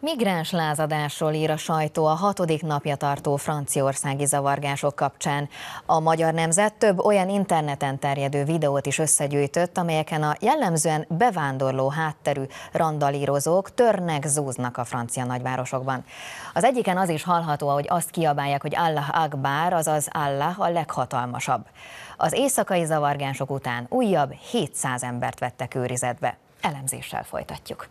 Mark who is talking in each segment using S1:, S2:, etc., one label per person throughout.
S1: Migráns lázadásról ír a sajtó a hatodik napja tartó franciaországi zavargások kapcsán. A magyar nemzet több olyan interneten terjedő videót is összegyűjtött, amelyeken a jellemzően bevándorló hátterű randalírozók törnek, zúznak a francia nagyvárosokban. Az egyiken az is hallható, hogy azt kiabálják, hogy Allah Akbar, azaz Allah a leghatalmasabb. Az éjszakai zavargások után újabb 700 embert vettek őrizetbe. Elemzéssel folytatjuk.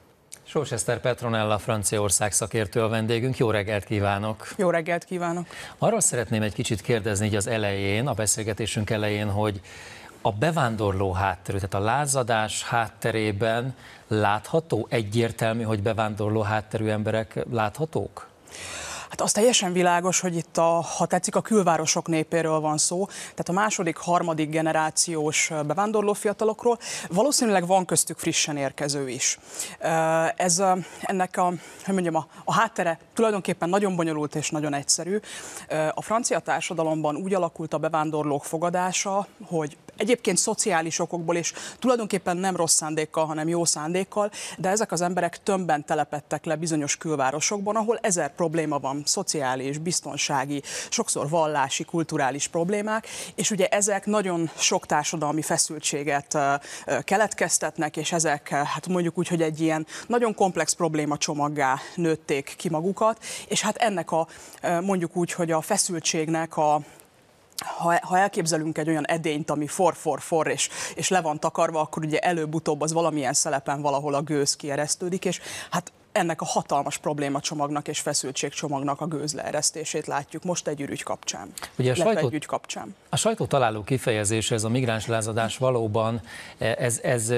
S1: Sós Eszter Petronella, Franciaország szakértő a vendégünk. Jó reggelt kívánok! Jó reggelt kívánok! Arról szeretném egy kicsit kérdezni így az elején, a beszélgetésünk elején, hogy a bevándorló hátterű, tehát a lázadás hátterében látható, egyértelmű, hogy bevándorló hátterű emberek láthatók?
S2: Hát az teljesen világos, hogy itt, a, ha tetszik, a külvárosok népéről van szó, tehát a második, harmadik generációs bevándorló fiatalokról. Valószínűleg van köztük frissen érkező is. Ez ennek a, hogy mondjam, a, a háttere tulajdonképpen nagyon bonyolult és nagyon egyszerű. A francia társadalomban úgy alakult a bevándorlók fogadása, hogy egyébként szociális okokból, és tulajdonképpen nem rossz szándékkal, hanem jó szándékkal, de ezek az emberek tömbben telepettek le bizonyos külvárosokban, ahol ezer probléma van szociális, biztonsági, sokszor vallási, kulturális problémák, és ugye ezek nagyon sok társadalmi feszültséget keletkeztetnek, és ezek hát mondjuk úgy, hogy egy ilyen nagyon komplex probléma csomaggá nőtték ki magukat, és hát ennek a mondjuk úgy, hogy a feszültségnek a ha, ha elképzelünk egy olyan edényt, ami for, for, for, és, és le van takarva, akkor ugye előbb-utóbb az valamilyen szelepen valahol a gőz kieresztődik, és hát ennek a hatalmas problémacsomagnak és csomagnak a gőzleeresztését látjuk most egy ürügy kapcsán. Ugye a sajtó, egy ügy kapcsán.
S1: A sajtó találó kifejezése, ez a migráns lázadás valóban, e, ez, ez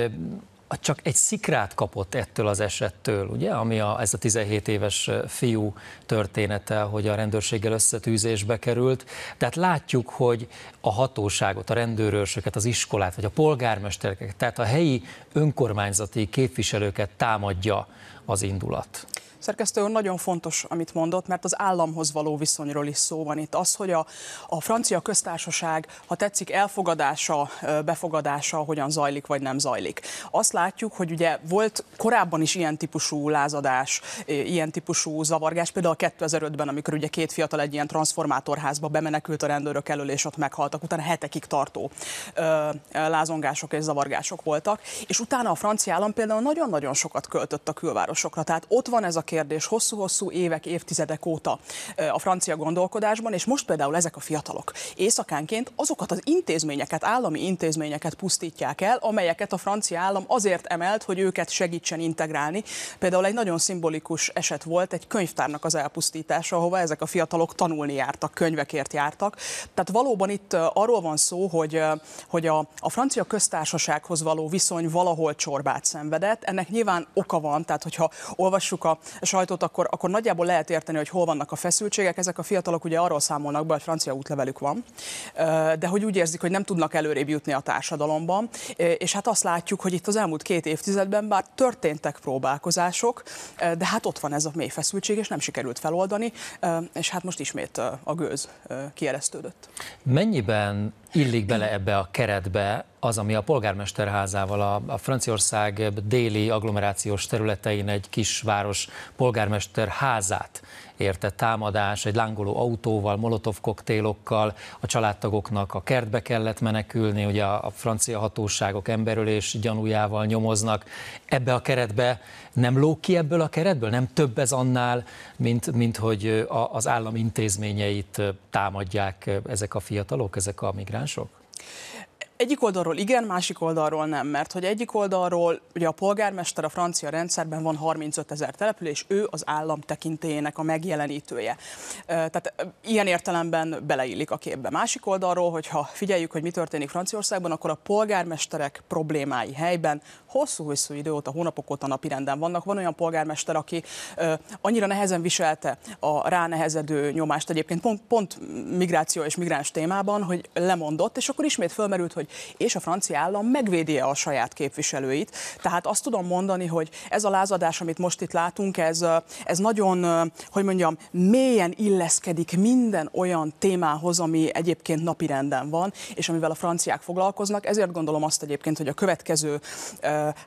S1: csak egy szikrát kapott ettől az esettől, ugye, ami a, ez a 17 éves fiú története, hogy a rendőrséggel összetűzésbe került. Tehát látjuk, hogy a hatóságot, a rendőrőrsöket, az iskolát, vagy a polgármestereket, tehát a helyi önkormányzati képviselőket támadja az indulat.
S2: Szerkesztő úr, nagyon fontos, amit mondott, mert az államhoz való viszonyról is szó van itt. Az, hogy a, a francia köztársaság, ha tetszik, elfogadása, befogadása hogyan zajlik vagy nem zajlik. Azt látjuk, hogy ugye volt korábban is ilyen típusú lázadás, ilyen típusú zavargás, például 2005-ben, amikor ugye két fiatal egy ilyen transformátorházba bemenekült a rendőrök elől, és ott meghaltak, utána hetekig tartó lázongások és zavargások voltak, és utána a francia állam például nagyon-nagyon sokat költött a külváros városokra. Tehát ott van ez a kérdés hosszú-hosszú évek, évtizedek óta a francia gondolkodásban, és most például ezek a fiatalok éjszakánként azokat az intézményeket, állami intézményeket pusztítják el, amelyeket a francia állam azért emelt, hogy őket segítsen integrálni. Például egy nagyon szimbolikus eset volt egy könyvtárnak az elpusztítása, ahova ezek a fiatalok tanulni jártak, könyvekért jártak. Tehát valóban itt arról van szó, hogy, hogy a, a francia köztársasághoz való viszony valahol csorbát szenvedett. Ennek nyilván oka van, tehát hogyha olvassuk a sajtót, akkor, akkor nagyjából lehet érteni, hogy hol vannak a feszültségek. Ezek a fiatalok ugye arról számolnak be, hogy francia útlevelük van, de hogy úgy érzik, hogy nem tudnak előrébb jutni a társadalomban. És hát azt látjuk, hogy itt az elmúlt két évtizedben bár történtek próbálkozások, de hát ott van ez a mély feszültség, és nem sikerült feloldani, és hát most ismét a gőz kieresztődött.
S1: Mennyiben illik bele ebbe a keretbe az, ami a polgármesterházával, a, a Franciaország déli agglomerációs területein egy kis polgármester házát érte támadás, egy lángoló autóval, molotov koktélokkal, a családtagoknak a kertbe kellett menekülni, ugye a francia hatóságok emberölés gyanújával nyomoznak. Ebbe a keretbe nem lók ki ebből a keretből? Nem több ez annál, mint, mint hogy a, az állam intézményeit támadják ezek a fiatalok, ezek a migránsok?
S2: egyik oldalról igen, másik oldalról nem, mert hogy egyik oldalról ugye a polgármester a francia rendszerben van 35 ezer település, ő az állam tekintélyének a megjelenítője. Tehát ilyen értelemben beleillik a képbe. Másik oldalról, hogyha figyeljük, hogy mi történik Franciaországban, akkor a polgármesterek problémái helyben hosszú-hosszú idő óta, hónapok óta napirenden vannak. Van olyan polgármester, aki annyira nehezen viselte a ránehezedő nyomást egyébként pont, pont migráció és migráns témában, hogy lemondott, és akkor ismét fölmerült, hogy hogy és a francia állam megvédi a saját képviselőit. Tehát azt tudom mondani, hogy ez a lázadás, amit most itt látunk, ez, ez nagyon, hogy mondjam, mélyen illeszkedik minden olyan témához, ami egyébként napirenden van, és amivel a franciák foglalkoznak. Ezért gondolom azt egyébként, hogy a következő,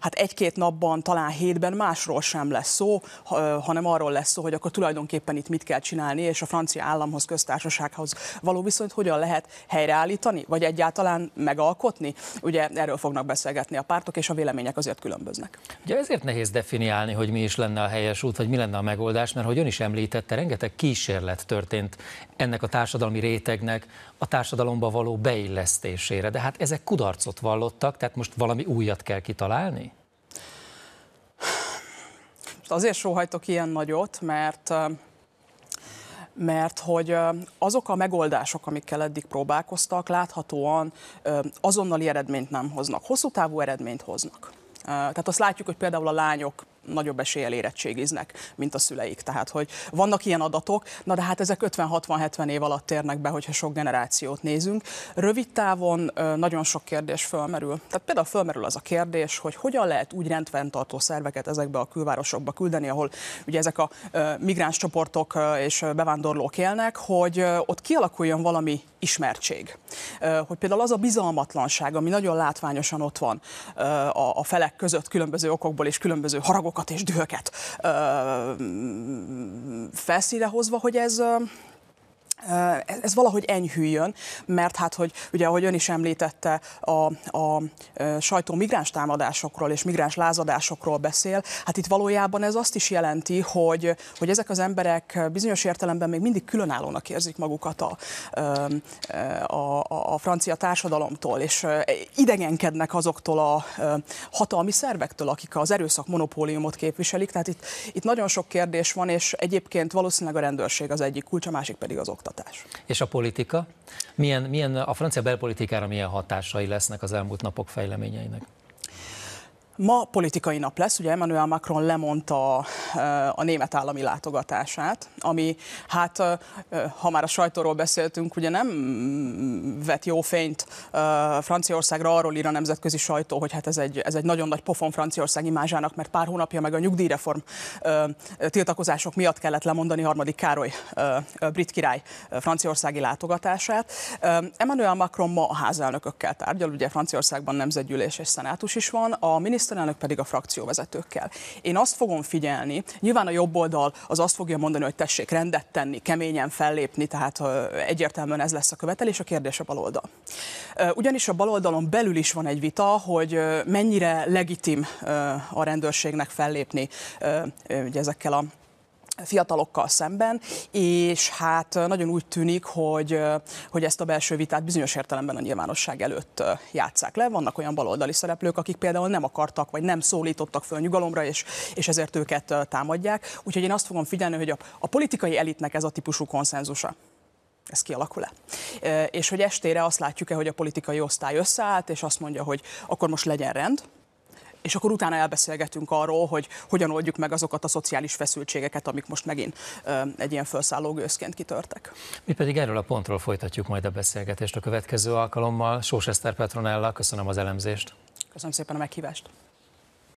S2: hát egy-két napban, talán hétben másról sem lesz szó, hanem arról lesz szó, hogy akkor tulajdonképpen itt mit kell csinálni, és a francia államhoz, köztársasághoz való viszonyt hogyan lehet helyreállítani, vagy egyáltalán megalkotni alkotni. Ugye erről fognak beszélgetni a pártok, és a vélemények azért különböznek.
S1: Ugye ezért nehéz definiálni, hogy mi is lenne a helyes út, vagy mi lenne a megoldás, mert hogy ön is említette, rengeteg kísérlet történt ennek a társadalmi rétegnek a társadalomba való beillesztésére, de hát ezek kudarcot vallottak, tehát most valami újat kell kitalálni?
S2: Azért sóhajtok ilyen nagyot, mert mert hogy azok a megoldások, amikkel eddig próbálkoztak, láthatóan azonnali eredményt nem hoznak, hosszú távú eredményt hoznak. Tehát azt látjuk, hogy például a lányok nagyobb eséllyel érettségiznek, mint a szüleik. Tehát, hogy vannak ilyen adatok, na de hát ezek 50-60-70 év alatt térnek be, hogyha sok generációt nézünk. Rövid távon nagyon sok kérdés fölmerül. Tehát például fölmerül az a kérdés, hogy hogyan lehet úgy rendfenntartó szerveket ezekbe a külvárosokba küldeni, ahol ugye ezek a migráns csoportok és bevándorlók élnek, hogy ott kialakuljon valami ismertség hogy például az a bizalmatlanság, ami nagyon látványosan ott van a felek között különböző okokból és különböző haragokat és dühöket felszíre hozva, hogy ez ez valahogy enyhüljön, mert hát, hogy ugye, ahogy ön is említette, a, a sajtó migráns támadásokról és migráns lázadásokról beszél, hát itt valójában ez azt is jelenti, hogy, hogy ezek az emberek bizonyos értelemben még mindig különállónak érzik magukat a, a, a, a francia társadalomtól, és idegenkednek azoktól a hatalmi szervektől, akik az erőszak monopóliumot képviselik, tehát itt, itt nagyon sok kérdés van, és egyébként valószínűleg a rendőrség az egyik kulcs, a másik pedig az oktatás folytatás.
S1: És a politika? Milyen, milyen, a francia belpolitikára milyen hatásai lesznek az elmúlt napok fejleményeinek?
S2: Ma politikai nap lesz, ugye Emmanuel Macron lemondta a, eh, a német állami látogatását, ami hát, eh, ha már a sajtóról beszéltünk, ugye nem vet jó fényt eh, Franciaországra, arról ír a nemzetközi sajtó, hogy hát ez egy, ez egy nagyon nagy pofon Franciaország imázsának, mert pár hónapja meg a nyugdíjreform tiltakozások miatt kellett lemondani harmadik Károly brit király franciaországi látogatását. Emmanuel Macron ma a házelnökökkel tárgyal, ugye Franciaországban nemzetgyűlés és szenátus is van. A miniszter miniszterelnök pedig a frakcióvezetőkkel. Én azt fogom figyelni, nyilván a jobb oldal az azt fogja mondani, hogy tessék rendet tenni, keményen fellépni, tehát egyértelműen ez lesz a követelés, a kérdés a baloldal. Ugyanis a baloldalon belül is van egy vita, hogy mennyire legitim a rendőrségnek fellépni ezekkel a fiatalokkal szemben, és hát nagyon úgy tűnik, hogy, hogy ezt a belső vitát bizonyos értelemben a nyilvánosság előtt játszák le. Vannak olyan baloldali szereplők, akik például nem akartak, vagy nem szólítottak föl nyugalomra, és, és ezért őket támadják. Úgyhogy én azt fogom figyelni, hogy a, a politikai elitnek ez a típusú konszenzusa ez kialakul-e. És hogy estére azt látjuk-e, hogy a politikai osztály összeállt, és azt mondja, hogy akkor most legyen rend, és akkor utána elbeszélgetünk arról, hogy hogyan oldjuk meg azokat a szociális feszültségeket, amik most megint egy ilyen felszálló gőzként kitörtek.
S1: Mi pedig erről a pontról folytatjuk majd a beszélgetést a következő alkalommal. Sós Eszter Petronella, köszönöm az elemzést.
S2: Köszönöm szépen a meghívást.